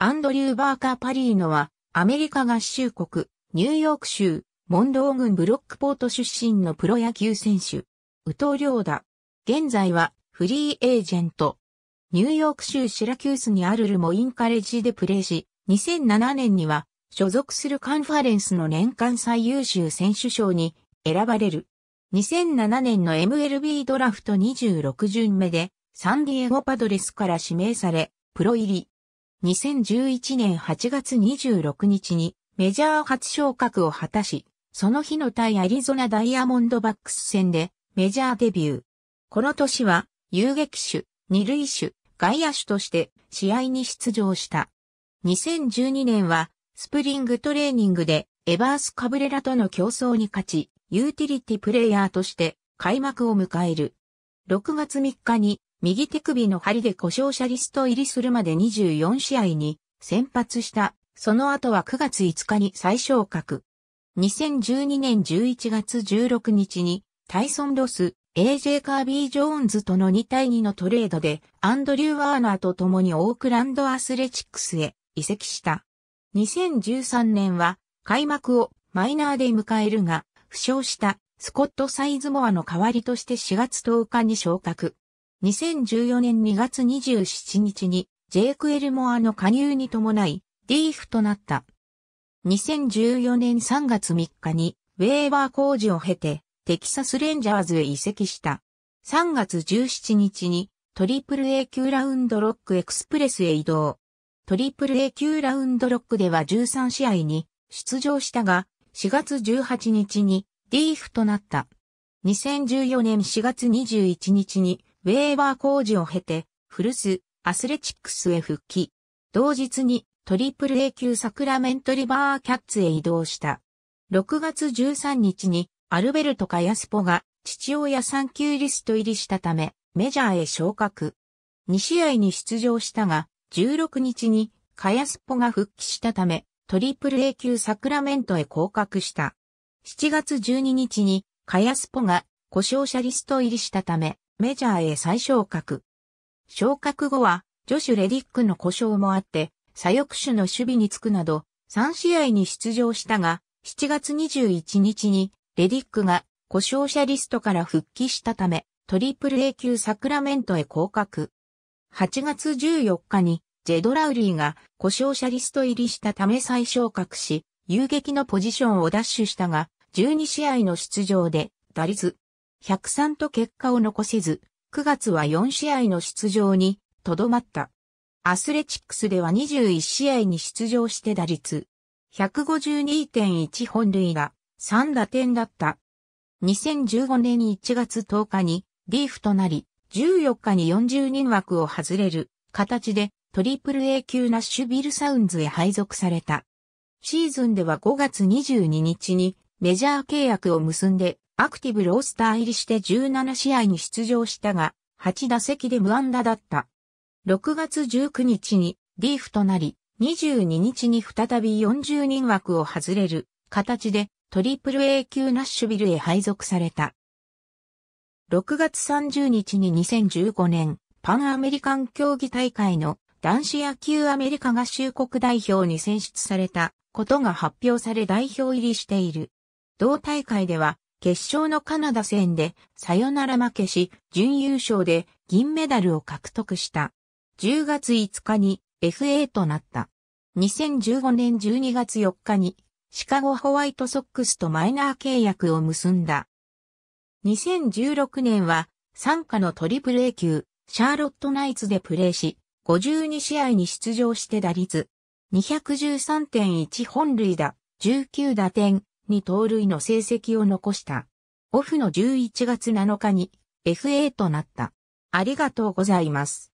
アンドリュー・バーカー・パリーノは、アメリカ合衆国、ニューヨーク州、モンドー郡ブロックポート出身のプロ野球選手。宇藤良だ。現在は、フリーエージェント。ニューヨーク州シラキュースにあるルモインカレッジでプレーし、2007年には、所属するカンファレンスの年間最優秀選手賞に選ばれる。2007年の MLB ドラフト26巡目で、サンディエゴパドレスから指名され、プロ入り。2011年8月26日にメジャー初昇格を果たし、その日の対アリゾナダイヤモンドバックス戦でメジャーデビュー。この年は遊撃手、二塁手、外野手として試合に出場した。2012年はスプリングトレーニングでエバース・カブレラとの競争に勝ち、ユーティリティプレイヤーとして開幕を迎える。6月3日に右手首の針で故障者リスト入りするまで24試合に先発した。その後は9月5日に再昇格。2012年11月16日にタイソン・ロス、AJ カービー・ジョーンズとの2対2のトレードでアンドリュー・ワーナーと共にオークランド・アスレチックスへ移籍した。2013年は開幕をマイナーで迎えるが、負傷したスコット・サイズモアの代わりとして4月10日に昇格。2014年2月27日にジェイク・エルモアの加入に伴い、リーフとなった。2014年3月3日に、ウェーバー工事を経て、テキサス・レンジャーズへ移籍した。3月17日に、トリプル A 級ラウンドロックエクスプレスへ移動。トリプル A 級ラウンドロックでは13試合に出場したが、4月18日にリーフとなった。2014年4月21日にウェーバー工事を経て、古巣、アスレチックスへ復帰。同日に、トリプル A 級サクラメントリバーキャッツへ移動した。6月13日に、アルベルト・カヤスポが、父親産級リスト入りしたため、メジャーへ昇格。2試合に出場したが、16日に、カヤスポが復帰したため、トリプル A 級サクラメントへ降格した。7月12日に、カヤスポが故障者リスト入りしたため、メジャーへ再昇格。昇格後は、ジョシュ・レディックの故障もあって、左翼手の守備につくなど、3試合に出場したが、7月21日に、レディックが故障者リストから復帰したため、トリプル A 級サクラメントへ降格。8月14日に、ジェドラウリーが故障者リスト入りしたため再昇格し、遊撃のポジションを奪取したが、12試合の出場で、打率103と結果を残せず、9月は4試合の出場にとどまった。アスレチックスでは21試合に出場して打率152.1本塁打3打点だった。2015年1月10日にリーフとなり、14日に40人枠を外れる形でトリプル A 級ナッシュビルサウンズへ配属された。シーズンでは5月22日にメジャー契約を結んで、アクティブロースター入りして17試合に出場したが、8打席で無安打だった。6月19日にリーフとなり、22日に再び40人枠を外れる形でトリプル A 級ナッシュビルへ配属された。6月30日に2015年パンアメリカン競技大会の男子野球アメリカ合衆国代表に選出されたことが発表され代表入りしている。同大会では、決勝のカナダ戦でサヨナラ負けし、準優勝で銀メダルを獲得した。10月5日に FA となった。2015年12月4日にシカゴホワイトソックスとマイナー契約を結んだ。2016年は参加のトリプル A 級シャーロットナイツでプレーし、52試合に出場して打率213.1本塁打、19打点、に盗塁の成績を残した。オフの11月7日に FA となった。ありがとうございます。